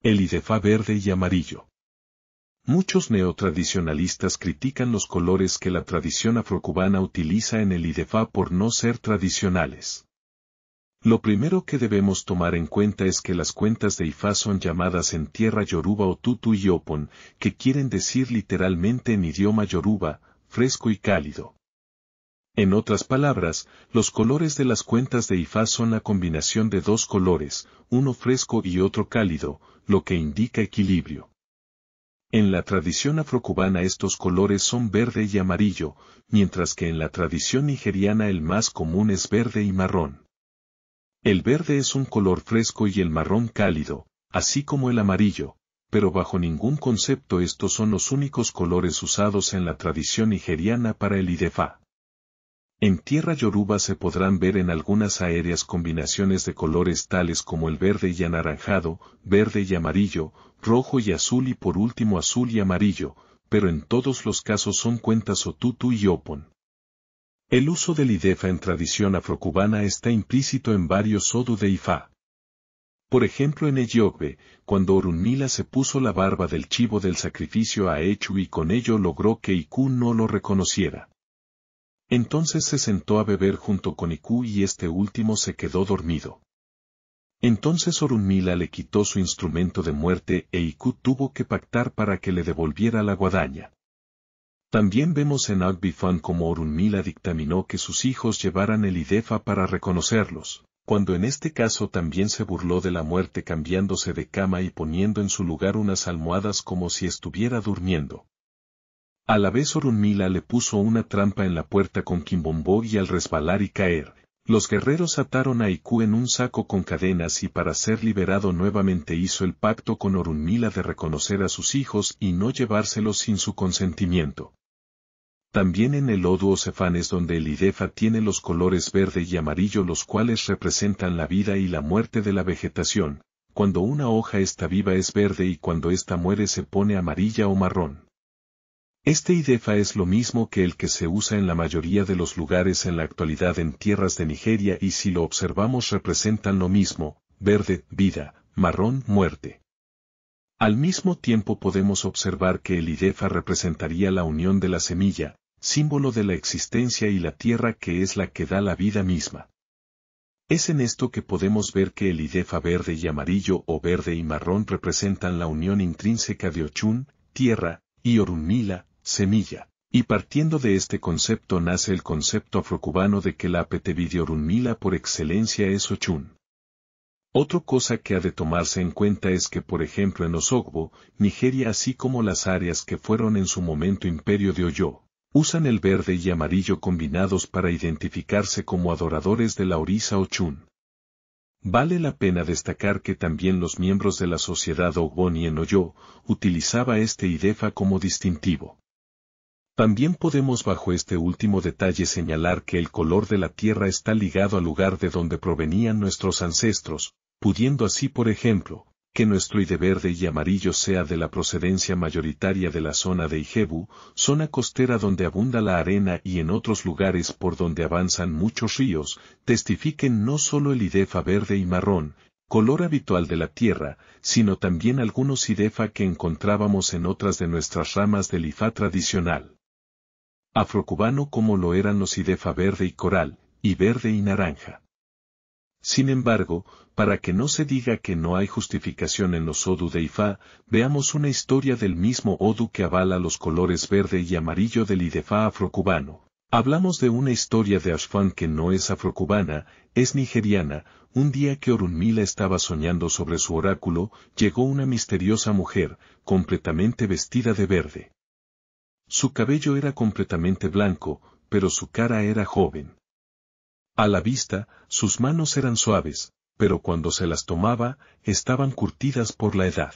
El IDEFA verde y amarillo. Muchos neotradicionalistas critican los colores que la tradición afrocubana utiliza en el IDEFA por no ser tradicionales. Lo primero que debemos tomar en cuenta es que las cuentas de Ifá son llamadas en tierra yoruba o tutu y opon, que quieren decir literalmente en idioma yoruba, fresco y cálido. En otras palabras, los colores de las cuentas de Ifá son la combinación de dos colores, uno fresco y otro cálido, lo que indica equilibrio. En la tradición afrocubana estos colores son verde y amarillo, mientras que en la tradición nigeriana el más común es verde y marrón. El verde es un color fresco y el marrón cálido, así como el amarillo, pero bajo ningún concepto estos son los únicos colores usados en la tradición nigeriana para el idefa. En tierra yoruba se podrán ver en algunas aéreas combinaciones de colores tales como el verde y anaranjado, verde y amarillo, rojo y azul y por último azul y amarillo, pero en todos los casos son cuentas tutu y opon. El uso del idefa en tradición afrocubana está implícito en varios sodu de Ifa. Por ejemplo en Eyogbe, cuando Orunmila se puso la barba del chivo del sacrificio a Echu y con ello logró que Iku no lo reconociera. Entonces se sentó a beber junto con Iku y este último se quedó dormido. Entonces Orunmila le quitó su instrumento de muerte e Iku tuvo que pactar para que le devolviera la guadaña. También vemos en Agbifan como Orunmila dictaminó que sus hijos llevaran el Idefa para reconocerlos, cuando en este caso también se burló de la muerte cambiándose de cama y poniendo en su lugar unas almohadas como si estuviera durmiendo. A la vez Orunmila le puso una trampa en la puerta con Kimbombo y al resbalar y caer, los guerreros ataron a Iku en un saco con cadenas y para ser liberado nuevamente hizo el pacto con Orunmila de reconocer a sus hijos y no llevárselos sin su consentimiento. También en el Oduo Cefanes donde el Idefa tiene los colores verde y amarillo los cuales representan la vida y la muerte de la vegetación, cuando una hoja está viva es verde y cuando ésta muere se pone amarilla o marrón. Este IDEFA es lo mismo que el que se usa en la mayoría de los lugares en la actualidad en tierras de Nigeria y si lo observamos representan lo mismo, verde, vida, marrón, muerte. Al mismo tiempo podemos observar que el IDEFA representaría la unión de la semilla, símbolo de la existencia y la tierra que es la que da la vida misma. Es en esto que podemos ver que el IDEFA verde y amarillo o verde y marrón representan la unión intrínseca de Ochun, tierra, y Orunmila, semilla. Y partiendo de este concepto nace el concepto afrocubano de que la apetevidiorunmila por excelencia es Ochun. Otra cosa que ha de tomarse en cuenta es que por ejemplo en Osogbo, Nigeria así como las áreas que fueron en su momento imperio de Oyo, usan el verde y amarillo combinados para identificarse como adoradores de la orisa Ochun. Vale la pena destacar que también los miembros de la sociedad Ogboni en Oyo utilizaba este idefa como distintivo. También podemos bajo este último detalle señalar que el color de la tierra está ligado al lugar de donde provenían nuestros ancestros, pudiendo así por ejemplo, que nuestro ide verde y amarillo sea de la procedencia mayoritaria de la zona de Ijebu, zona costera donde abunda la arena y en otros lugares por donde avanzan muchos ríos, testifiquen no solo el idefa verde y marrón, color habitual de la tierra, sino también algunos idefa que encontrábamos en otras de nuestras ramas del Ifa tradicional afrocubano como lo eran los IDEFA verde y coral, y verde y naranja. Sin embargo, para que no se diga que no hay justificación en los Odu de Ifá, veamos una historia del mismo Odu que avala los colores verde y amarillo del IDEFA afrocubano. Hablamos de una historia de Ashfan que no es afrocubana, es nigeriana, un día que Orunmila estaba soñando sobre su oráculo, llegó una misteriosa mujer, completamente vestida de verde. Su cabello era completamente blanco, pero su cara era joven. A la vista, sus manos eran suaves, pero cuando se las tomaba, estaban curtidas por la edad.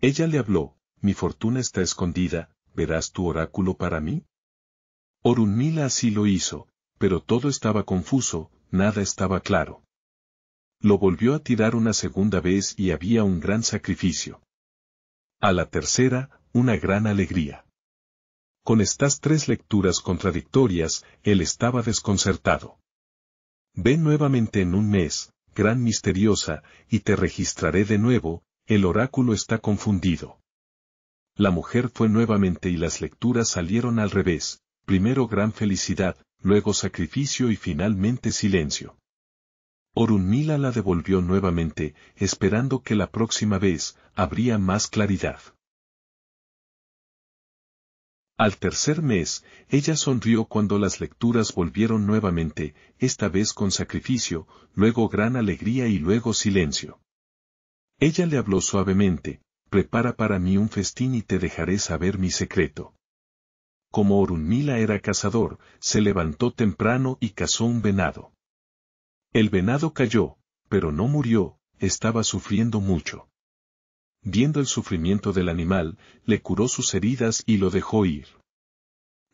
Ella le habló, mi fortuna está escondida, ¿verás tu oráculo para mí? Orunmila así lo hizo, pero todo estaba confuso, nada estaba claro. Lo volvió a tirar una segunda vez y había un gran sacrificio. A la tercera, una gran alegría. Con estas tres lecturas contradictorias, él estaba desconcertado. Ven nuevamente en un mes, gran misteriosa, y te registraré de nuevo, el oráculo está confundido. La mujer fue nuevamente y las lecturas salieron al revés, primero gran felicidad, luego sacrificio y finalmente silencio. Orunmila la devolvió nuevamente, esperando que la próxima vez, habría más claridad. Al tercer mes, ella sonrió cuando las lecturas volvieron nuevamente, esta vez con sacrificio, luego gran alegría y luego silencio. Ella le habló suavemente, prepara para mí un festín y te dejaré saber mi secreto. Como Orunmila era cazador, se levantó temprano y cazó un venado. El venado cayó, pero no murió, estaba sufriendo mucho viendo el sufrimiento del animal, le curó sus heridas y lo dejó ir.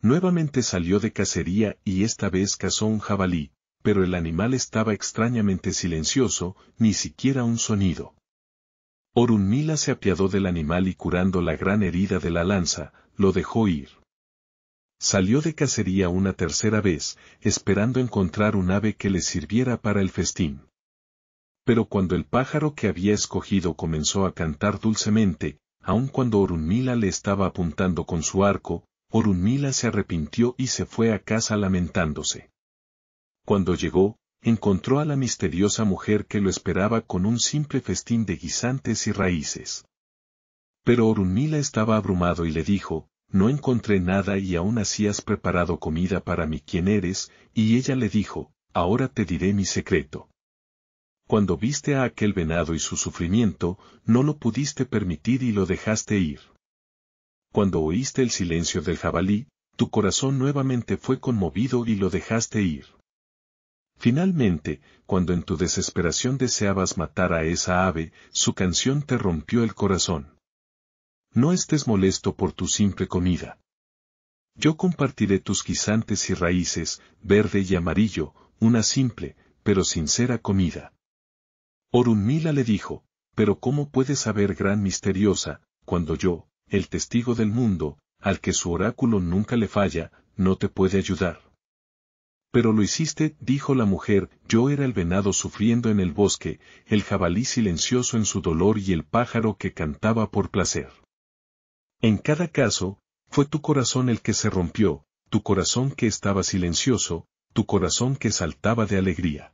Nuevamente salió de cacería y esta vez cazó un jabalí, pero el animal estaba extrañamente silencioso, ni siquiera un sonido. Orunmila se apiadó del animal y curando la gran herida de la lanza, lo dejó ir. Salió de cacería una tercera vez, esperando encontrar un ave que le sirviera para el festín pero cuando el pájaro que había escogido comenzó a cantar dulcemente, aun cuando Orunmila le estaba apuntando con su arco, Orunmila se arrepintió y se fue a casa lamentándose. Cuando llegó, encontró a la misteriosa mujer que lo esperaba con un simple festín de guisantes y raíces. Pero Orunmila estaba abrumado y le dijo, no encontré nada y aún así has preparado comida para mí quien eres, y ella le dijo, ahora te diré mi secreto cuando viste a aquel venado y su sufrimiento, no lo pudiste permitir y lo dejaste ir. Cuando oíste el silencio del jabalí, tu corazón nuevamente fue conmovido y lo dejaste ir. Finalmente, cuando en tu desesperación deseabas matar a esa ave, su canción te rompió el corazón. No estés molesto por tu simple comida. Yo compartiré tus guisantes y raíces, verde y amarillo, una simple, pero sincera comida. Orunmila le dijo, pero ¿cómo puedes saber gran misteriosa, cuando yo, el testigo del mundo, al que su oráculo nunca le falla, no te puede ayudar? Pero lo hiciste, dijo la mujer, yo era el venado sufriendo en el bosque, el jabalí silencioso en su dolor y el pájaro que cantaba por placer. En cada caso, fue tu corazón el que se rompió, tu corazón que estaba silencioso, tu corazón que saltaba de alegría.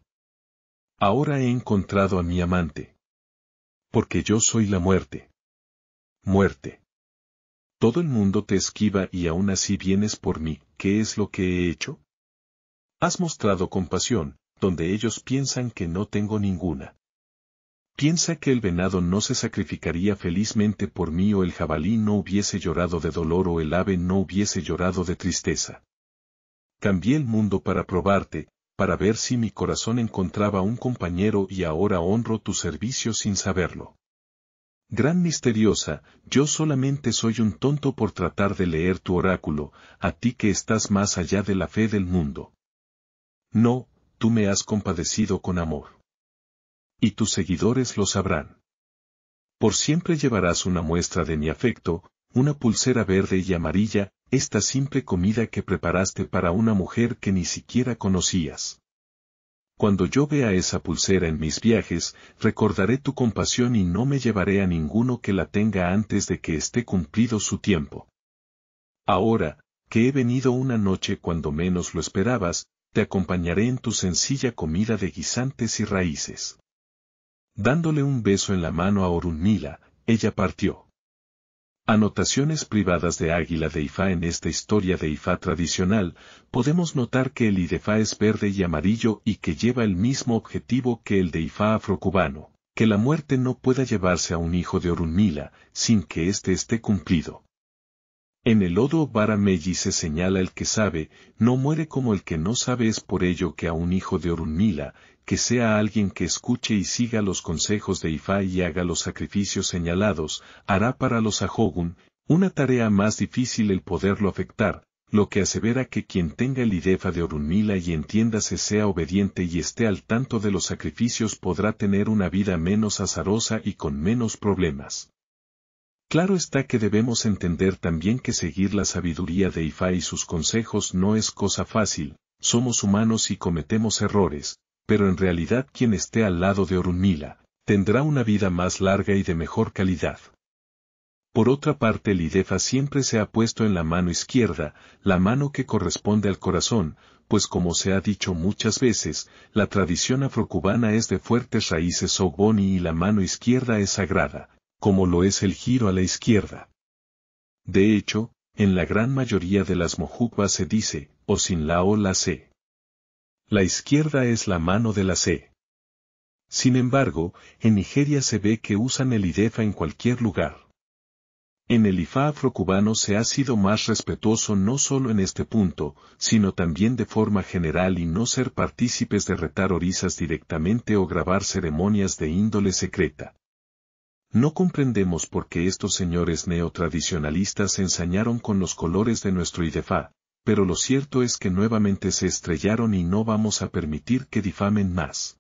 Ahora he encontrado a mi amante. Porque yo soy la muerte. Muerte. Todo el mundo te esquiva y aún así vienes por mí, ¿qué es lo que he hecho? Has mostrado compasión, donde ellos piensan que no tengo ninguna. Piensa que el venado no se sacrificaría felizmente por mí o el jabalí no hubiese llorado de dolor o el ave no hubiese llorado de tristeza. Cambié el mundo para probarte, para ver si mi corazón encontraba un compañero y ahora honro tu servicio sin saberlo. Gran misteriosa, yo solamente soy un tonto por tratar de leer tu oráculo, a ti que estás más allá de la fe del mundo. No, tú me has compadecido con amor. Y tus seguidores lo sabrán. Por siempre llevarás una muestra de mi afecto, una pulsera verde y amarilla, esta simple comida que preparaste para una mujer que ni siquiera conocías. Cuando yo vea esa pulsera en mis viajes, recordaré tu compasión y no me llevaré a ninguno que la tenga antes de que esté cumplido su tiempo. Ahora, que he venido una noche cuando menos lo esperabas, te acompañaré en tu sencilla comida de guisantes y raíces. Dándole un beso en la mano a Orunmila, ella partió. Anotaciones privadas de Águila de Ifá En esta historia de Ifá tradicional, podemos notar que el Idefa es verde y amarillo y que lleva el mismo objetivo que el de Ifá afrocubano, que la muerte no pueda llevarse a un hijo de Orunmila sin que éste esté cumplido. En el Odo Barameji se señala el que sabe, no muere como el que no sabe es por ello que a un hijo de Orunmila, que sea alguien que escuche y siga los consejos de Ifá y haga los sacrificios señalados, hará para los Ahogun, una tarea más difícil el poderlo afectar, lo que asevera que quien tenga el idefa de Orunmila y entiéndase sea obediente y esté al tanto de los sacrificios podrá tener una vida menos azarosa y con menos problemas. Claro está que debemos entender también que seguir la sabiduría de Ifá y sus consejos no es cosa fácil, somos humanos y cometemos errores, pero en realidad quien esté al lado de Orunmila, tendrá una vida más larga y de mejor calidad. Por otra parte, el IDEFA siempre se ha puesto en la mano izquierda, la mano que corresponde al corazón, pues como se ha dicho muchas veces, la tradición afrocubana es de fuertes raíces ogboni y la mano izquierda es sagrada, como lo es el giro a la izquierda. De hecho, en la gran mayoría de las mojubas se dice, o sin la o la C. La izquierda es la mano de la C. Sin embargo, en Nigeria se ve que usan el IDEFA en cualquier lugar. En el IFA afrocubano se ha sido más respetuoso no solo en este punto, sino también de forma general y no ser partícipes de retar orisas directamente o grabar ceremonias de índole secreta. No comprendemos por qué estos señores neotradicionalistas se ensañaron con los colores de nuestro IDEFA, pero lo cierto es que nuevamente se estrellaron y no vamos a permitir que difamen más.